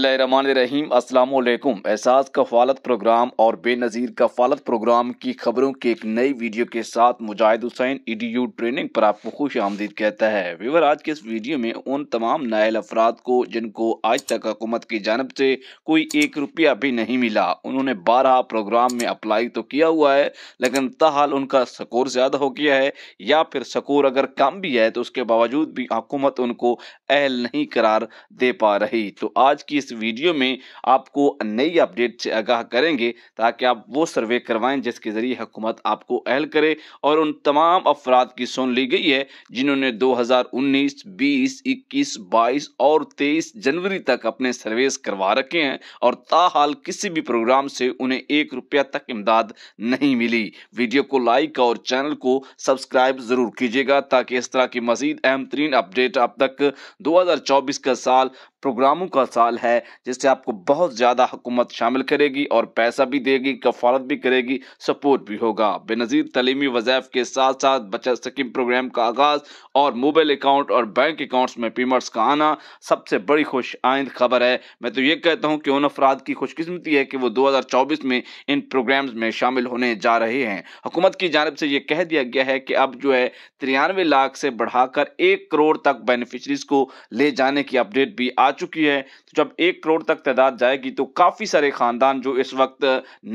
रहीम अस्सलाम एहसास कफालत प्रोग्राम और बेनज़ीर कफालत प्रोग्राम की खबरों की एक नई वीडियो के साथ Mujahid Hussain EDU e training पर आपको खुश आमदीद कहता है विवर आज के इस वीडियो में उन तमाम नायल अफराद को जिनको आज तक हुकूमत की जानब से कोई एक रुपया भी नहीं मिला उन्होंने बारह प्रोग्राम में अप्लाई तो किया हुआ है लेकिन तहाल उनका स्कोर ज़्यादा हो गया है या फिर स्कोर अगर कम भी है तो उसके बावजूद भी हुकूमत उनको अहल नहीं करार दे पा रही तो आज की इस वीडियो में आपको नई अपडेट से आगाह करेंगे ताकि आप वो सर्वे करवाएं जिसके ज़रिए हुकूमत आपको अहल करे और उन तमाम अफराद की सुन ली गई है जिन्होंने 2019, 20, 21, 22 और 23 जनवरी तक अपने सर्वेस करवा रखे हैं और ताहाल किसी भी प्रोग्राम से उन्हें एक रुपया तक इमदाद नहीं मिली वीडियो को लाइक और चैनल को सब्सक्राइब ज़रूर कीजिएगा ताकि इस तरह की मजीद अहम तरीन अपडेट अब तक 2024 का साल प्रोग्रामों का साल है है जिससे आपको बहुत ज़्यादा हुकूमत शामिल करेगी और पैसा भी देगी कफालत भी करेगी सपोर्ट भी होगा बेनज़ीर तलीमी वजायफ के साथ साथ बचत स्कीम प्रोग्राम का आगाज़ और मोबाइल अकाउंट और बैंक अकाउंट्स में पेमेंट्स का आना सबसे बड़ी खुश आइंद खबर है मैं तो ये कहता हूँ कि उन अफराद की खुशकस्मती है कि वो 2024 में इन प्रोग्राम्स में शामिल होने जा रहे हैं हुकूमत की जानब से ये कह दिया गया है कि अब जो है तिरानवे लाख से बढ़ाकर एक करोड़ तक बेनिफिशरीज को ले जाने की अपडेट भी आ चुकी है तो जब एक करोड़ तक तादाद जाएगी तो काफ़ी सारे खानदान जो इस वक्त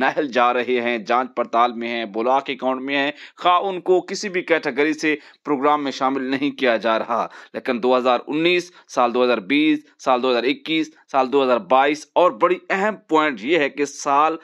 नहल जा रहे हैं जांच पड़ताल में हैं ब्लॉक अकाउंट में हैं खा उनको किसी भी कैटेगरी से प्रोग्राम में शामिल नहीं किया जा रहा लेकिन 2019 साल 2020 साल 2021 साल 2022 और बड़ी अहम पॉइंट ये है कि साल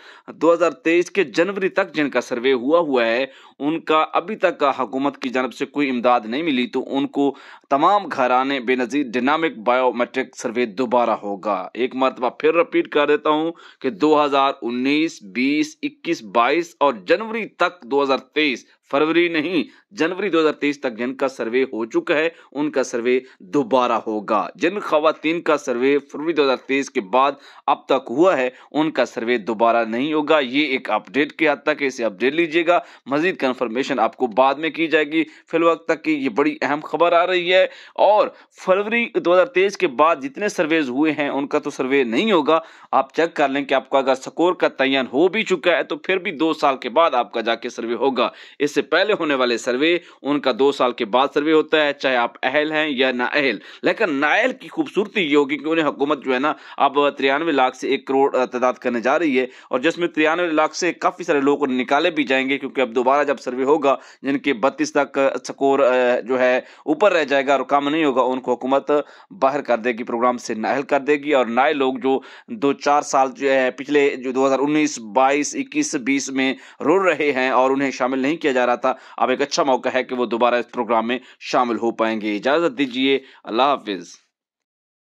2023 के जनवरी तक जिनका सर्वे हुआ हुआ है उनका अभी तक हुकूमत की जानब से कोई इमदाद नहीं मिली तो उनको तमाम घराने बेनज़ीर डिनामिक बायोमेट्रिक सर्वे दोबारा होगा एक मरतबा फिर रिपीट कर देता हूँ कि 2019, 20, 21, 22 और जनवरी तक 2023 फरवरी नहीं जनवरी 2023 तक जिनका सर्वे हो चुका है उनका सर्वे दोबारा होगा जिन खातन का सर्वे फरवरी 2023 के बाद अब तक हुआ है उनका सर्वे दोबारा नहीं होगा ये एक अपडेट के हद तक इसे अपडेट लीजिएगा मजीद कन्फर्मेशन आपको बाद में की जाएगी वक्त तक की ये बड़ी अहम खबर आ रही है और फरवरी दो के बाद जितने सर्वेज हुए हैं उनका तो सर्वे नहीं होगा आप चेक कर लें कि आपका अगर स्कोर का तयन हो भी चुका है तो फिर भी दो साल के बाद आपका जाके सर्वे होगा इस इससे पहले होने वाले सर्वे उनका दो साल के बाद सर्वे होता है चाहे आप अहल हैं या अहल लेकिन नायल की खूबसूरती ये होगी कि उन्हें हुकूमत जो है ना अब तिरानवे लाख से एक करोड़ तादाद करने जा रही है और जिसमें तिरानवे लाख से काफ़ी सारे लोग निकाले भी जाएंगे क्योंकि अब दोबारा जब सर्वे होगा जिनके बत्तीस तक स्कोर जो है ऊपर रह जाएगा और काम नहीं होगा उनको हुकूमत बाहर कर देगी प्रोग्राम से नाहल कर देगी और नए लोग जो दो चार साल जो है पिछले जो 2019 22 21 20 में रो रहे हैं और उन्हें शामिल नहीं किया जा जा रहा था अब एक अच्छा मौका है कि वो दोबारा इस प्रोग्राम में शामिल हो पाएंगे इजाज़त दीजिए अल्लाह हाफिज़